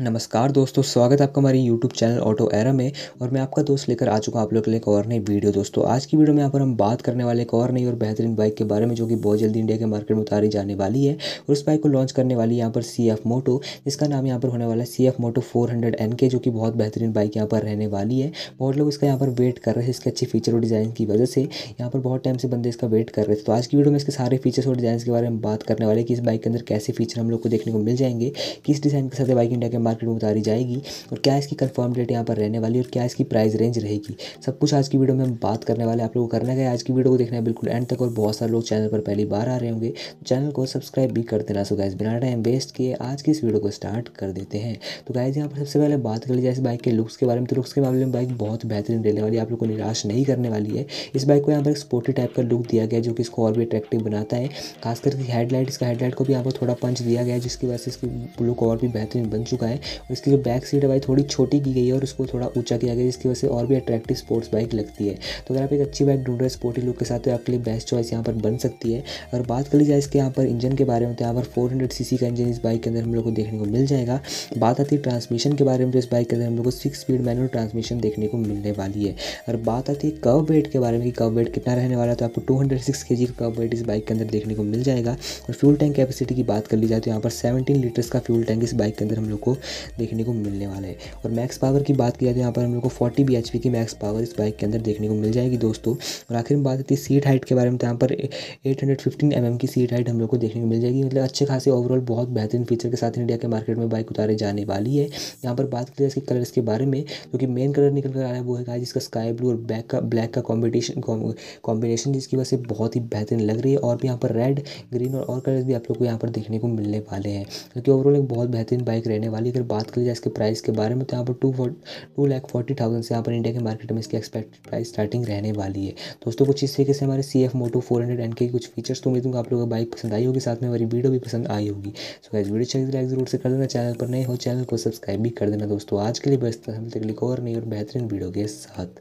नमस्कार दोस्तों स्वागत है आपका हमारे YouTube चैनल ऑटो एरा में और मैं आपका दोस्त लेकर आ चुका हूँ आप लोग के लिए एक और नई वीडियो दोस्तों आज की वीडियो में यहाँ पर हम बात करने वाले एक और नई और बेहतरीन बाइक के बारे में जो कि बहुत जल्दी इंडिया के मार्केट में उतारी जाने वाली है और उस बाइक को लॉन्च करने वाली यहाँ पर सी एफ मोटो जिसका नाम यहाँ पर होने वाला है सी एफ मोटो फोर के जो कि बहुत बेहतरीन बाइक यहाँ पर रहने वाली है बहुत लोग इसका यहाँ पर वेट कर रहे थे इसके अच्छे फीचर और डिज़ाइन की वजह से यहाँ पर बहुत टाइम से बंदे इसका वेट कर रहे थे तो आज की वीडियो में इसके सारे फीचर्स और डिज़ाइन के बारे में बात करने वाले कि इस बाइक के अंदर कैसे फीचर हम लोग को देखने को मिल जाएंगे किस डिज़ाइन के साथ बाइक इंडिया जाकर मार्केट में उतारी जाएगी और क्या इसकी कन्फर्म डेट यहाँ पर रहने वाली और क्या इसकी प्राइस रेंज रहेगी सब कुछ आज की वीडियो में हम बात करने वाले आप लोगों को करना है आज की वीडियो को देखना है बिल्कुल एंड तक और बहुत सारे लोग चैनल पर पहली बार आ रहे होंगे चैनल को सब्सक्राइब भी कर देना सो गैस बिना टाइम वेस्ट किए आज की इस वीडियो को स्टार्ट कर देते हैं तो गाइज यहाँ पर सबसे पहले बात कर ली जाए इस बाइक के लुक्स के बारे में तो लुक्स के मामले में बाइक बहुत बेहतरीन रहने वाली आप लोग को निराश नहीं करने वाली है इस बाइक को यहाँ पर स्पोर्टी टाइप का लुक दिया गया जो कि इसको और भी अट्रैक्टिव बनाता है खास करके हेडलाइट इसका हेडलाइट को भी यहाँ पर थोड़ा पंच दिया गया जिसकी वजह से इसकी लुक और भी बेहतरीन बन चुका चुका है और इसकी जो बैक सीट है भाई थोड़ी छोटी की गई है और उसको थोड़ा ऊँचा किया गया जिसकी वजह से और भी अट्रैक्टिव स्पोर्ट्स बाइक लगती है तो अगर आप एक अच्छी बाइक ढूंढ रहे स्पोर्टी लुक के साथ तो आपके लिए बेस्ट चॉइस यहाँ पर बन सकती है और बात कर ली जाए इसके यहाँ पर इंजन के बारे में तो यहाँ पर फोर हंड्रेड का इंजन इस बाइक के अंदर हम लोग को देखने को मिल जाएगा बात आती है ट्रांसमिशन के बारे में तो इस बाइक के अंदर हम लोग को सिक्स स्पीड मैनुअल ट्रांसमिशन देखने को मिलने वाली है और बात आती है कर्व वेट के बारे में कि कर्व वेट कितना रहने वाला है तो आपको टू हंड्रेड सिक्स के जी का कर्व वेट इस बाइक के अंदर देखने को मिल जाएगा और फ्यूल टैंक कैपेसिटी की बात कर ली जाए तो यहाँ पर सेवनटीन लीटर्स का फ्यूल टैंक इस बाइक के अंदर हम लोग को देखने को मिलने वाला है और मैक्स पावर की बात की जाए तो यहाँ पर हम लोग को फोर्टी बी की मैक्स पावर इस बाइक के अंदर देखने को मिल जाएगी दोस्तों और आखिर में बात आती है सीट हाइट के बारे में तो यहाँ पर एट हंड्रेड की सीट हाइट हम लोग को देखने को मिल जाएगी मतलब अच्छे खासे ओवरऑल बहुत बेहतरीन फीचर के साथ इंडिया के मार्केट में बाइक उतारे जाने वाली है यहाँ पर बात की जाए इसके कलर के बारे में क्योंकि मेन कलर निकल कर आ रहा है वो है जिसका स्काई ब्लू और ब्लैक का ब्लैक का कॉम्बिनेशन कॉम्बिनेशन जिसकी वजह से बहुत ही बेहतरीन लग रही है और भी यहाँ पर रेड ग्रीन और और कलर्स भी आप लोग को यहाँ पर देखने को मिलने वाले हैं क्योंकि ओवरऑल एक बहुत बेहतरीन बाइक रहने वाली हाल अगर बात करी जाए इसके प्राइस के बारे में तो यहाँ पर two two lakh forty thousand से यहाँ पर इंडिया के मार्केट में इसकी एक्सपेक्टेड प्राइस स्टार्टिंग रहने वाली है दोस्तों कुछ इस तरीके से हमारे C F Moto four hundred N K कुछ फीचर्स तो उम्मीद आप लोगों को बाइक पसंद आई होगी साथ में हमारी वीडियो भी पसंद आई होगी सो गाइज वीडियो चाहिए लाइक जरूर से कर देना चैनल पर नए हो चैनल को सब्सक्राइब भी कर देना दोस्तों आज के लिए बस तक लिखो और नई और बेहतरीन वीडियो के साथ